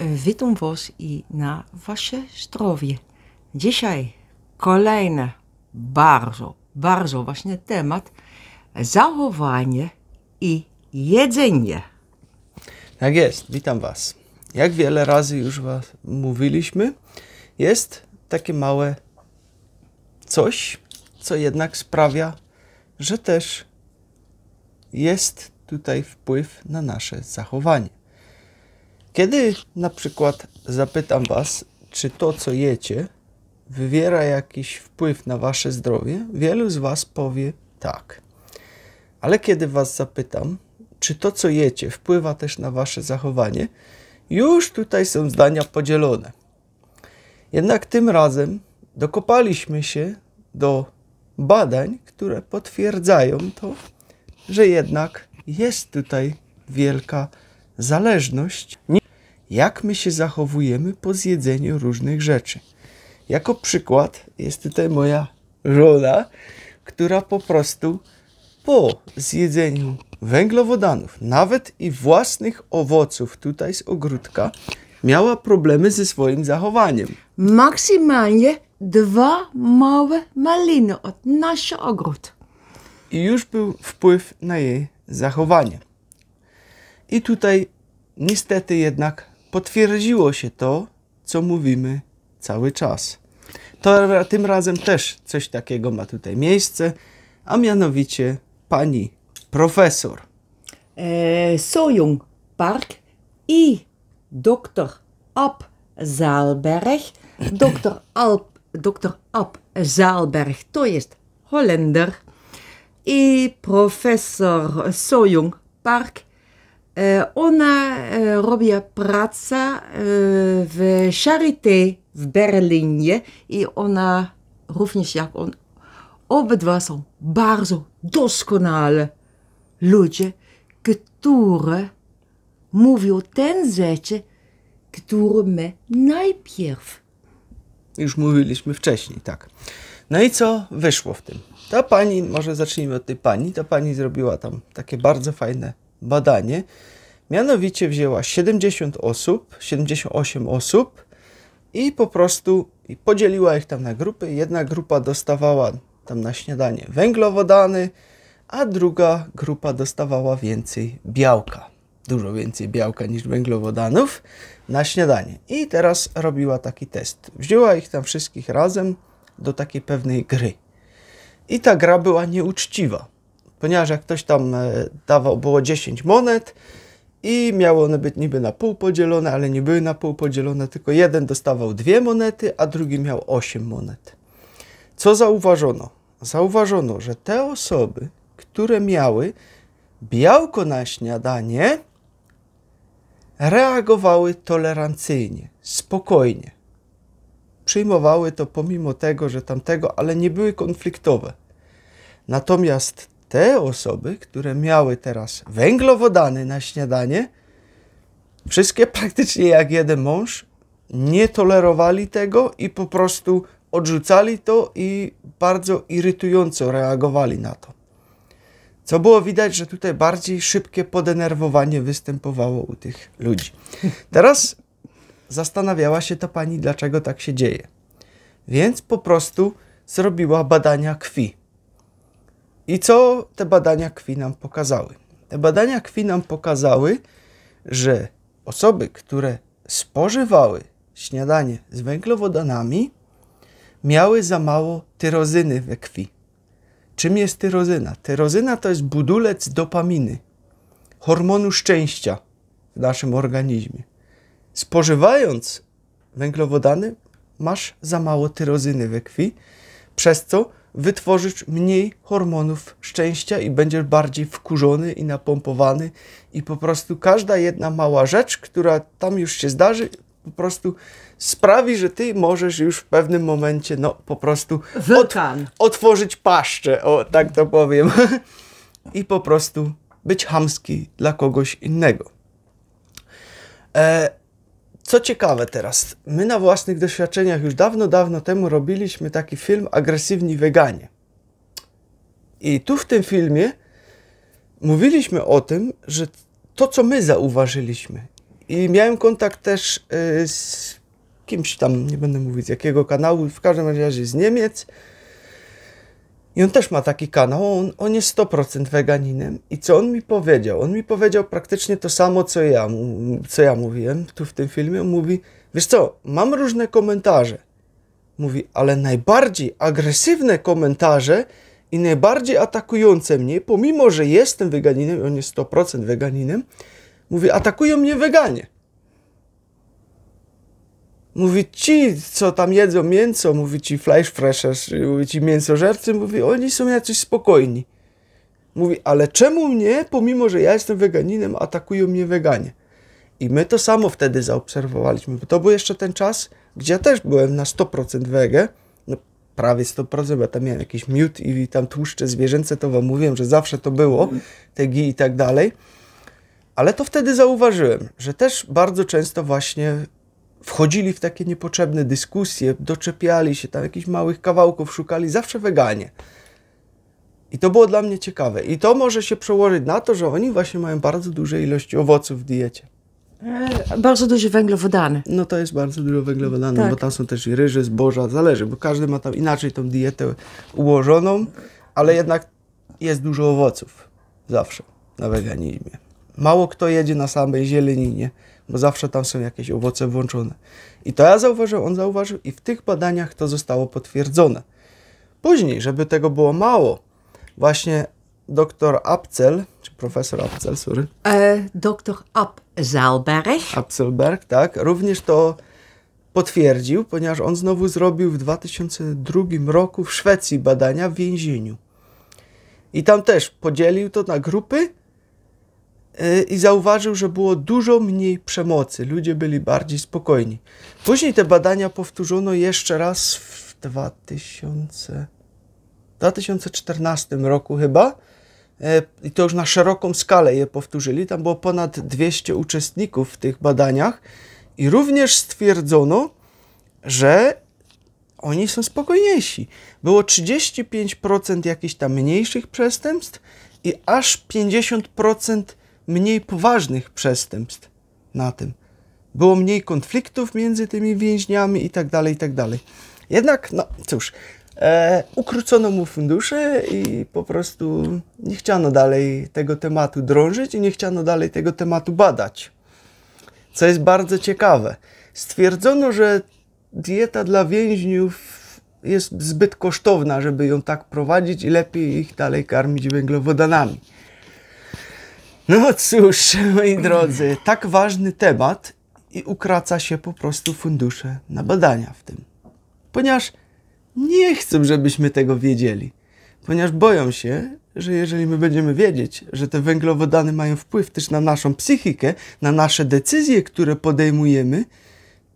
Witam Was i na Wasze zdrowie. Dzisiaj kolejny bardzo, bardzo ważny temat zachowanie i jedzenie. Tak jest, witam Was. Jak wiele razy już was mówiliśmy, jest takie małe coś, co jednak sprawia, że też jest tutaj wpływ na nasze zachowanie. Kiedy na przykład zapytam Was, czy to, co jecie, wywiera jakiś wpływ na Wasze zdrowie, wielu z Was powie tak. Ale kiedy Was zapytam, czy to, co jecie, wpływa też na Wasze zachowanie, już tutaj są zdania podzielone. Jednak tym razem dokopaliśmy się do badań, które potwierdzają to, że jednak jest tutaj wielka zależność jak my się zachowujemy po zjedzeniu różnych rzeczy. Jako przykład jest tutaj moja żona, która po prostu po zjedzeniu węglowodanów, nawet i własnych owoców tutaj z ogródka, miała problemy ze swoim zachowaniem. Maksymalnie dwa małe maliny od naszego ogród. I już był wpływ na jej zachowanie. I tutaj niestety jednak potwierdziło się to, co mówimy cały czas. To tym razem też coś takiego ma tutaj miejsce, a mianowicie pani profesor. E, Sojung Park i doktor Ab Zaalberg. Doktor, Alp, doktor Ab Zaalberg to jest Holender. I profesor Sojung Park E, ona e, robiła pracę e, w Charité w Berlinie i ona również jak on, obydwa są bardzo doskonale ludzie, które mówią ten rzeczy, które my najpierw. Już mówiliśmy wcześniej, tak. No i co wyszło w tym? Ta pani, może zacznijmy od tej pani, ta pani zrobiła tam takie bardzo fajne badanie Mianowicie wzięła 70 osób, 78 osób i po prostu podzieliła ich tam na grupy. Jedna grupa dostawała tam na śniadanie węglowodany, a druga grupa dostawała więcej białka. Dużo więcej białka niż węglowodanów na śniadanie. I teraz robiła taki test. Wzięła ich tam wszystkich razem do takiej pewnej gry. I ta gra była nieuczciwa, ponieważ jak ktoś tam e, dawał, było 10 monet, i miały one być niby na pół podzielone, ale nie były na pół podzielone, tylko jeden dostawał dwie monety, a drugi miał osiem monet. Co zauważono? Zauważono, że te osoby, które miały białko na śniadanie, reagowały tolerancyjnie, spokojnie. Przyjmowały to pomimo tego, że tamtego, ale nie były konfliktowe. Natomiast te osoby, które miały teraz węglowodany na śniadanie, wszystkie praktycznie jak jeden mąż, nie tolerowali tego i po prostu odrzucali to i bardzo irytująco reagowali na to. Co było widać, że tutaj bardziej szybkie podenerwowanie występowało u tych ludzi. Teraz zastanawiała się ta pani, dlaczego tak się dzieje. Więc po prostu zrobiła badania krwi. I co te badania krwi nam pokazały? Te badania krwi nam pokazały, że osoby, które spożywały śniadanie z węglowodanami, miały za mało tyrozyny we krwi. Czym jest tyrozyna? Tyrozyna to jest budulec dopaminy, hormonu szczęścia w naszym organizmie. Spożywając węglowodany, masz za mało tyrozyny we krwi, przez co wytworzysz mniej hormonów szczęścia i będziesz bardziej wkurzony i napompowany i po prostu każda jedna mała rzecz, która tam już się zdarzy, po prostu sprawi, że ty możesz już w pewnym momencie, no po prostu ot otworzyć paszczę, o tak to powiem, i po prostu być hamski dla kogoś innego. E, co ciekawe teraz, my na własnych doświadczeniach już dawno, dawno temu robiliśmy taki film Agresywni Weganie. I tu w tym filmie mówiliśmy o tym, że to, co my zauważyliśmy, i miałem kontakt też y, z kimś tam, nie będę mówić z jakiego kanału, w każdym razie z Niemiec, i on też ma taki kanał, on, on jest 100% weganinem. I co on mi powiedział? On mi powiedział praktycznie to samo, co ja, co ja mówiłem tu w tym filmie. On mówi, wiesz co, mam różne komentarze. Mówi, ale najbardziej agresywne komentarze i najbardziej atakujące mnie, pomimo że jestem weganinem, on jest 100% weganinem, mówi, atakują mnie weganie. Mówi ci, co tam jedzą mięso, mówi ci flash freshers, mówi ci mięsożercy, mówi oni są jacyś spokojni. Mówi, ale czemu mnie, pomimo że ja jestem weganinem, atakują mnie weganie? I my to samo wtedy zaobserwowaliśmy, bo to był jeszcze ten czas, gdzie ja też byłem na 100% wege, no prawie 100%, bo ja tam miałem jakiś miód i tam tłuszcze zwierzęce, to wam mówiłem, że zawsze to było, te gi i tak dalej. Ale to wtedy zauważyłem, że też bardzo często właśnie wchodzili w takie niepotrzebne dyskusje, doczepiali się tam jakichś małych kawałków, szukali zawsze weganie. I to było dla mnie ciekawe. I to może się przełożyć na to, że oni właśnie mają bardzo duże ilości owoców w diecie. E, bardzo dużo węglowodany. No to jest bardzo dużo węglowodanów, tak. bo tam są też i ryże, zboża, zależy, bo każdy ma tam inaczej tą dietę ułożoną, ale jednak jest dużo owoców zawsze na weganizmie mało kto jedzie na samej zieleninie, bo zawsze tam są jakieś owoce włączone. I to ja zauważyłem, on zauważył i w tych badaniach to zostało potwierdzone. Później, żeby tego było mało, właśnie doktor Apcel, czy profesor Apcel, sorry. E, doktor Apzelberg. Apzelberg, tak. Również to potwierdził, ponieważ on znowu zrobił w 2002 roku w Szwecji badania w więzieniu. I tam też podzielił to na grupy Y, i zauważył, że było dużo mniej przemocy. Ludzie byli bardziej spokojni. Później te badania powtórzono jeszcze raz w 2000, 2014 roku chyba. E, I to już na szeroką skalę je powtórzyli. Tam było ponad 200 uczestników w tych badaniach. I również stwierdzono, że oni są spokojniejsi. Było 35% jakichś tam mniejszych przestępstw i aż 50% mniej poważnych przestępstw na tym. Było mniej konfliktów między tymi więźniami i tak dalej, i tak dalej. Jednak, no cóż, e, ukrócono mu fundusze i po prostu nie chciano dalej tego tematu drążyć i nie chciano dalej tego tematu badać. Co jest bardzo ciekawe. Stwierdzono, że dieta dla więźniów jest zbyt kosztowna, żeby ją tak prowadzić i lepiej ich dalej karmić węglowodanami. No cóż, moi drodzy, tak ważny temat i ukraca się po prostu fundusze na badania w tym. Ponieważ nie chcą, żebyśmy tego wiedzieli. Ponieważ boją się, że jeżeli my będziemy wiedzieć, że te węglowodany mają wpływ też na naszą psychikę, na nasze decyzje, które podejmujemy,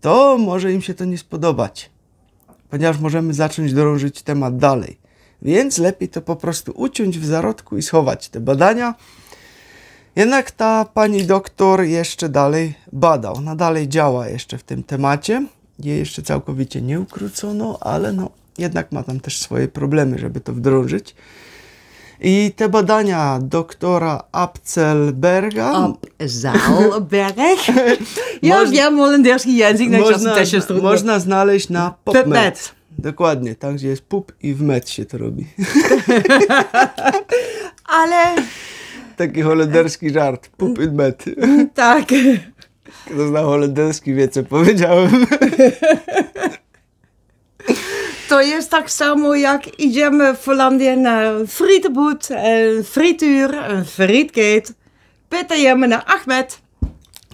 to może im się to nie spodobać. Ponieważ możemy zacząć drążyć temat dalej. Więc lepiej to po prostu uciąć w zarodku i schować te badania, jednak ta pani doktor jeszcze dalej badał, ona dalej działa jeszcze w tym temacie. Jej jeszcze całkowicie nie ukrócono, ale no, jednak ma tam też swoje problemy, żeby to wdrożyć. I te badania doktora Apzelberga. Apzelberg? ja można, wiem holenderski język, na no można, też jest trudno. Można znaleźć na PubMed. PubMed. Dokładnie, tam gdzie jest pup i w med się to robi. Ale Taki holenderski żart. Pup in bed. Tak. Kto zna holenderski wie, co powiedziałem. To jest tak samo jak idziemy w Holandię na een frietenboet, een frituur, een Pytajemy na Ahmed.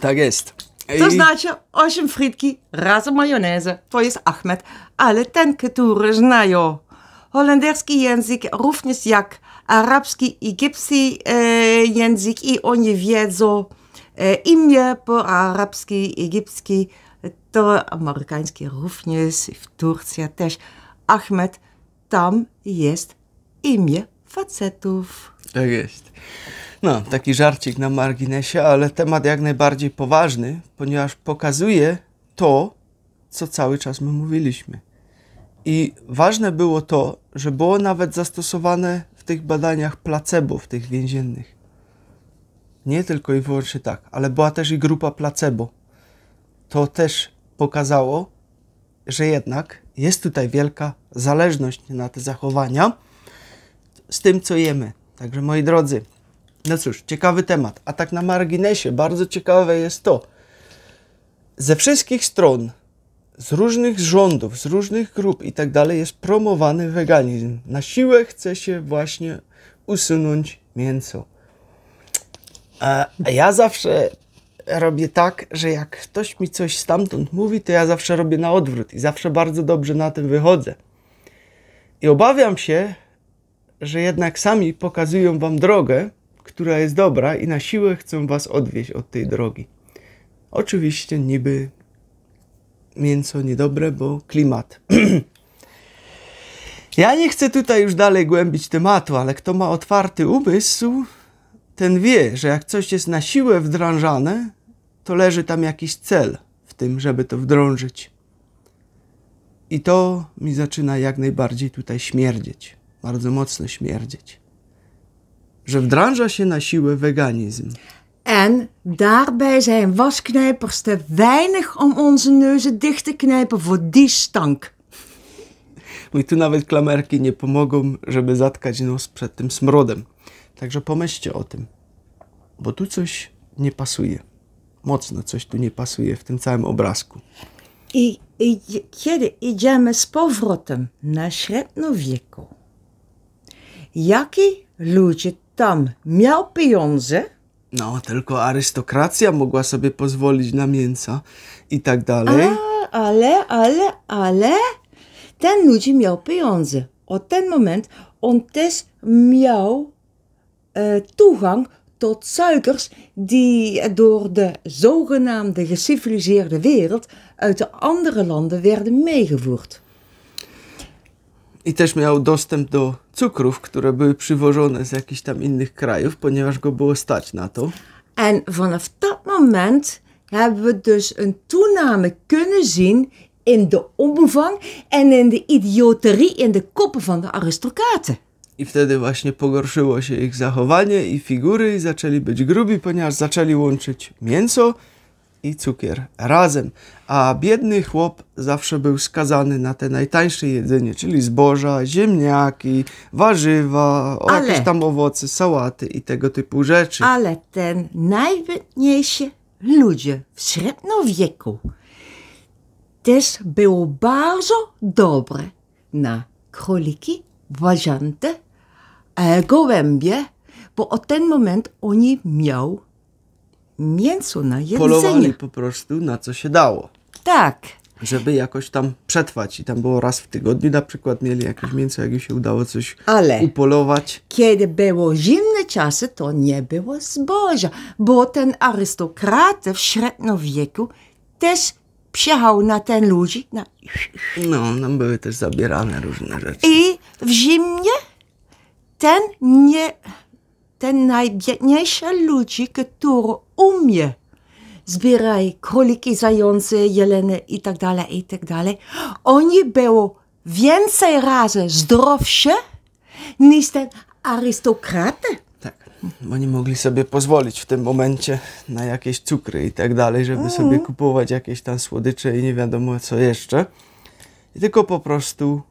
Tak jest. I... To znaczy 8 frytki razem majonezę. To jest Ahmed. Ale ten, który znają holenderski język również jak arabski, egipski e, język i oni wiedzą e, imię po arabski, egipski, to amerykański również, w Turcji też. Ahmed, tam jest imię facetów. Tak jest. No, taki żarcik na marginesie, ale temat jak najbardziej poważny, ponieważ pokazuje to, co cały czas my mówiliśmy. I ważne było to, że było nawet zastosowane tych badaniach placebo, w tych więziennych. Nie tylko i wyłącznie tak, ale była też i grupa placebo. To też pokazało, że jednak jest tutaj wielka zależność na te zachowania z tym, co jemy. Także moi drodzy, no cóż, ciekawy temat. A tak na marginesie, bardzo ciekawe jest to, ze wszystkich stron z różnych rządów, z różnych grup i tak dalej jest promowany weganizm. Na siłę chce się właśnie usunąć mięso. A ja zawsze robię tak, że jak ktoś mi coś stamtąd mówi, to ja zawsze robię na odwrót i zawsze bardzo dobrze na tym wychodzę. I obawiam się, że jednak sami pokazują wam drogę, która jest dobra i na siłę chcą was odwieźć od tej drogi. Oczywiście niby mięso niedobre, bo klimat. ja nie chcę tutaj już dalej głębić tematu, ale kto ma otwarty umysł, ten wie, że jak coś jest na siłę wdrażane, to leży tam jakiś cel w tym, żeby to wdrążyć. I to mi zaczyna jak najbardziej tutaj śmierdzieć, bardzo mocno śmierdzieć, że wdraża się na siłę weganizm. En daarbij zijn wasknijpers te weinig om onze neuzen dicht te knijpen voor die stank. No i tu nawet klamerki nie pomogą, żeby zatkać nos przed tym smrodem. Także pomyślcie o tym, bo tu coś nie pasuje. Mocno coś tu nie pasuje w tym całym obrazku. I, i kiedy idziemy z powrotem na średnią wieku, jaki ludzie tam miał pieniądze, No, tylko arystokracja mogła sobie pozwolić na mięsa i tak dalej. A, ale, ale, ale ten ludzi miał pieniądze. Od ten moment on też miał e, toegang tot suikers die door de zogenaamde geciviliseerde wereld uit de andere landen werden meegevoerd. I też miał dostęp do cukrów, które były przywożone z jakichś tam innych krajów, ponieważ go było stać na to. En vanaf dat moment hebben we dus een toename kunnen zien in de omvang en in de idioterie in de koppen van de aristocraten. I wtedy właśnie pogorszyło się ich zachowanie i figury i zaczęli być grubi, ponieważ zaczęli łączyć mięso i cukier razem, a biedny chłop zawsze był skazany na te najtańsze jedzenie, czyli zboża, ziemniaki, warzywa, ale, jakieś tam owoce, sałaty i tego typu rzeczy. Ale ten najbiedniejszy ludzie w średniowieczu też było bardzo dobre na króliki, waziante, gołębie, bo od ten moment oni miał mięso, na jedzenie. Polowali po prostu na co się dało. Tak. Żeby jakoś tam przetrwać. I tam było raz w tygodniu na przykład mieli jakieś mięso, jak im się udało coś Ale upolować. kiedy było zimne czasy, to nie było zboża, bo ten arystokrata w średniowieczu też przyjechał na ten ludzi na... No, nam były też zabierane różne rzeczy. i w zimnie ten nie te najbiedniejsze ludzi, które umie zbieraj króliki, zające, jeleny i tak dalej, i tak dalej. Oni było więcej razy zdrowsze niż ten arystokraty. Tak, oni mogli sobie pozwolić w tym momencie na jakieś cukry i tak dalej, żeby mm. sobie kupować jakieś tam słodycze i nie wiadomo co jeszcze. I tylko po prostu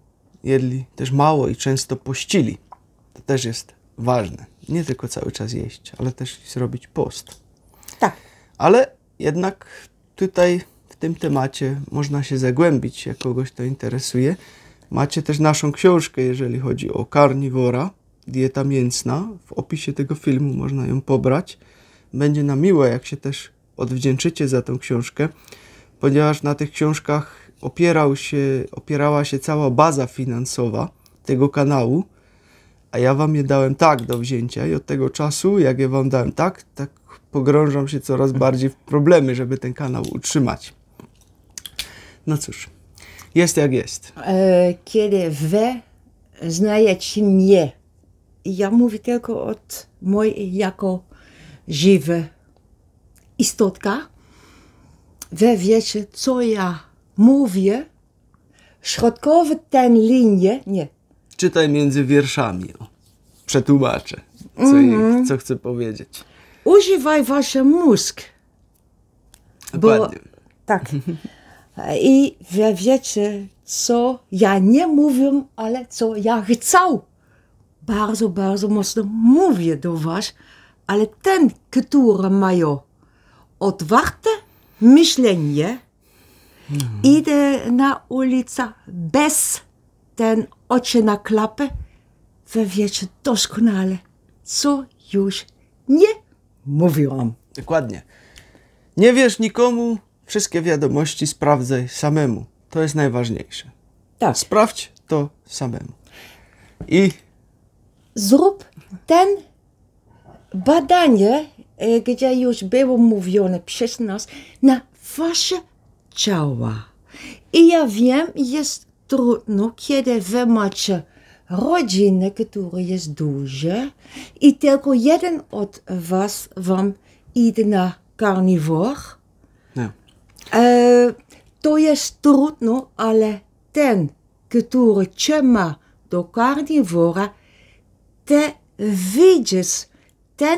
jedli też mało i często pościli. To też jest ważne nie tylko cały czas jeść, ale też zrobić post. Tak. Ale jednak tutaj w tym temacie można się zagłębić, jak kogoś to interesuje. Macie też naszą książkę, jeżeli chodzi o karniwora, dieta mięsna. W opisie tego filmu można ją pobrać. Będzie nam miło, jak się też odwdzięczycie za tą książkę, ponieważ na tych książkach opierał się, opierała się cała baza finansowa tego kanału a ja wam je dałem tak do wzięcia i od tego czasu, jak je wam dałem tak, tak pogrążam się coraz bardziej w problemy, żeby ten kanał utrzymać. No cóż, jest jak jest. E, kiedy wy znajecie mnie, ja mówię tylko od mojej jako żywe istotka, wy wiecie, co ja mówię, środkowe ten linię, nie, czytaj między wierszami. Przetłumaczę, co, mm -hmm. co chcę powiedzieć. Używaj wasz mózg. Bo, tak. I wiecie, co ja nie mówię, ale co ja chcę. Bardzo, bardzo mocno mówię do was, ale ten, który mają otwarte myślenie, hmm. idę na ulicę bez ten oczy na klapę, wy wiecie doskonale, co już nie mówiłam. Dokładnie. Nie wiesz nikomu, wszystkie wiadomości sprawdzaj samemu. To jest najważniejsze. Tak. Sprawdź to samemu. I. Zrób ten badanie, y, gdzie już było mówione przez nas, na wasze ciała. I ja wiem, jest trudno, kiedy wy macie rodziny, je jest i tylko jeden od was wam idzie na carnivore, ja. e, eh, to jest trudno, ale ten, który trzyma do carnivora, te widzisz, ten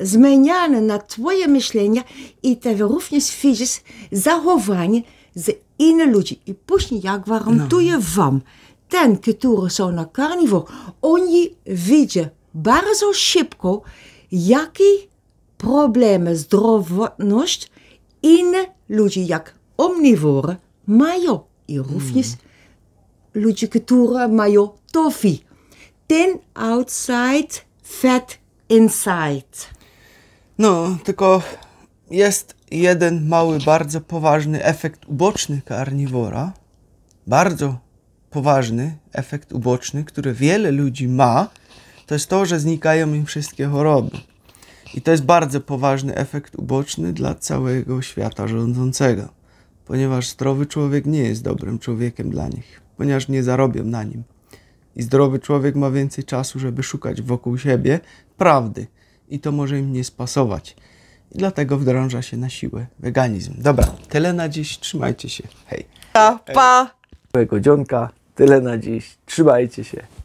zmenjane na twoje myślenie i te również widzisz zachowanie, ze ene ludzi i pushni jak gwarantuję no. wam, ten, którzy są na karniwor, oni vidje bardzo szybko, jakie problemy zdrowotność inne ludzie jak omnivoren mają i również mm. ludzie, którzy mają tofi. Ten outside, fat inside. No, tylko jest jeden mały, bardzo poważny efekt uboczny karniwora. Bardzo poważny efekt uboczny, który wiele ludzi ma, to jest to, że znikają im wszystkie choroby. I to jest bardzo poważny efekt uboczny dla całego świata rządzącego, ponieważ zdrowy człowiek nie jest dobrym człowiekiem dla nich, ponieważ nie zarobią na nim. I zdrowy człowiek ma więcej czasu, żeby szukać wokół siebie prawdy, i to może im nie spasować. I dlatego wdrąża się na siłę weganizm. Dobra, tyle na dziś. Trzymajcie się. Hej. Pa! pa. Mojego dzionka. Tyle na dziś. Trzymajcie się.